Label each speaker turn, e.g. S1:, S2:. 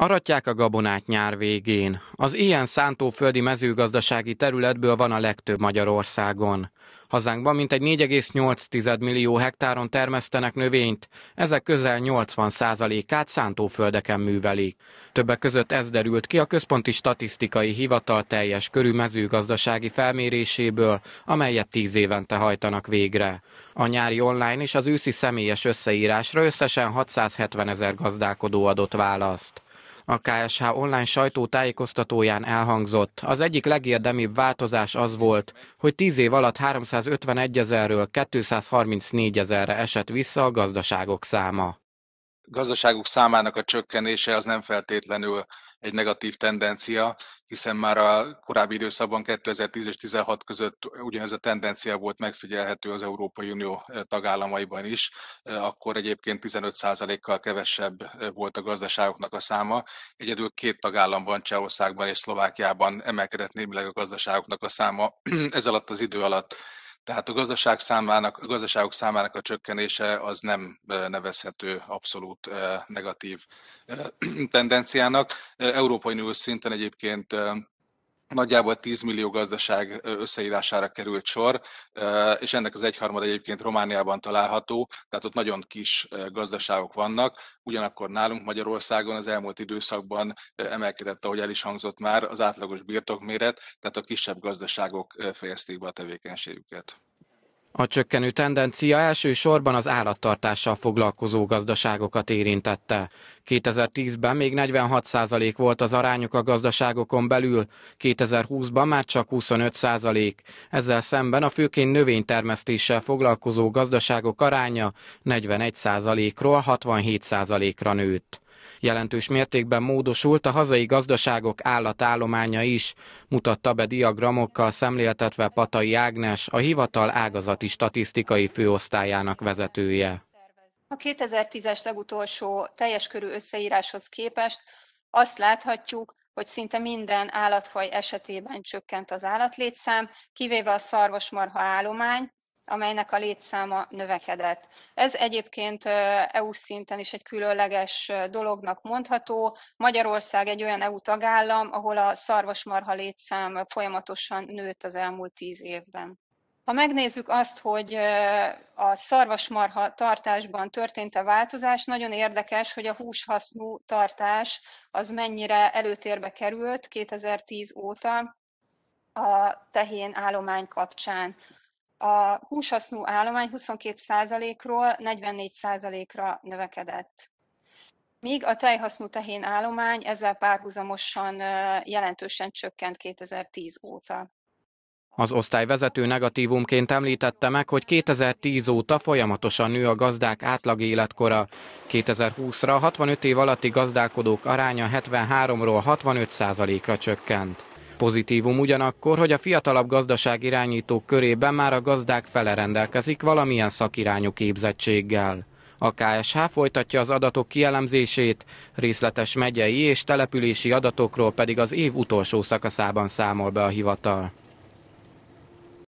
S1: Aratják a gabonát nyár végén. Az ilyen szántóföldi mezőgazdasági területből van a legtöbb Magyarországon. Hazánkban mintegy 4,8 millió hektáron termesztenek növényt, ezek közel 80%-át szántóföldeken művelik. Többek között ez derült ki a Központi Statisztikai Hivatal teljes körű mezőgazdasági felméréséből, amelyet 10 évente hajtanak végre. A nyári online és az őszi személyes összeírásra összesen 670 ezer gazdálkodó adott választ a KSH online sajtótájékoztatóján elhangzott. Az egyik legérdemibb változás az volt, hogy 10 év alatt 351 ezerről 234 ezerre esett vissza a gazdaságok száma
S2: gazdaságuk számának a csökkenése az nem feltétlenül egy negatív tendencia, hiszen már a korábbi időszakban 2010 és 2016 között ugyanez a tendencia volt megfigyelhető az Európai Unió eh, tagállamaiban is, eh, akkor egyébként 15%-kal kevesebb eh, volt a gazdaságoknak a száma. Egyedül két tagállamban, Csehországban és Szlovákiában emelkedett némileg a gazdaságoknak a száma ez alatt az idő alatt. Tehát a gazdaság számának, a gazdaságok számának a csökkenése az nem nevezhető abszolút negatív tendenciának. Európai Unió szinten egyébként Nagyjából 10 millió gazdaság összeírására került sor, és ennek az egyharmada egyébként Romániában található, tehát ott nagyon kis gazdaságok vannak. Ugyanakkor nálunk Magyarországon az elmúlt időszakban emelkedett, ahogy el is hangzott már, az átlagos birtokméret, tehát a kisebb gazdaságok fejezték be a tevékenységüket.
S1: A csökkenő tendencia elsősorban az állattartással foglalkozó gazdaságokat érintette. 2010-ben még 46% volt az arányuk a gazdaságokon belül, 2020-ban már csak 25%. Ezzel szemben a főként növénytermesztéssel foglalkozó gazdaságok aránya 41%-ról 67%-ra nőtt. Jelentős mértékben módosult a hazai gazdaságok állatállománya is, mutatta be diagramokkal szemléltetve Patai Ágnes, a hivatal ágazati statisztikai főosztályának vezetője.
S3: A 2010-es legutolsó teljes körű összeíráshoz képest azt láthatjuk, hogy szinte minden állatfaj esetében csökkent az állatlétszám, kivéve a szarvasmarha állomány, amelynek a létszáma növekedett. Ez egyébként EU szinten is egy különleges dolognak mondható. Magyarország egy olyan EU tagállam, ahol a szarvasmarha létszám folyamatosan nőtt az elmúlt tíz évben. Ha megnézzük azt, hogy a szarvasmarha tartásban történt a változás, nagyon érdekes, hogy a húshasznú tartás az mennyire előtérbe került 2010 óta a tehén állomány kapcsán a húshasznú állomány 22%-ról 44%-ra növekedett. Míg a tejhasznú tehén állomány ezzel párhuzamosan jelentősen csökkent 2010 óta.
S1: Az osztályvezető negatívumként említette meg, hogy 2010 óta folyamatosan nő a gazdák átlag életkora. 2020-ra 65 év alatti gazdálkodók aránya 73-ról 65 ra csökkent. Pozitívum ugyanakkor, hogy a fiatalabb gazdaság irányítók körében már a gazdák fele rendelkezik valamilyen szakirányú képzettséggel. A KSH folytatja az adatok kielemzését, részletes megyei és települési adatokról pedig az év utolsó szakaszában számol be a hivatal.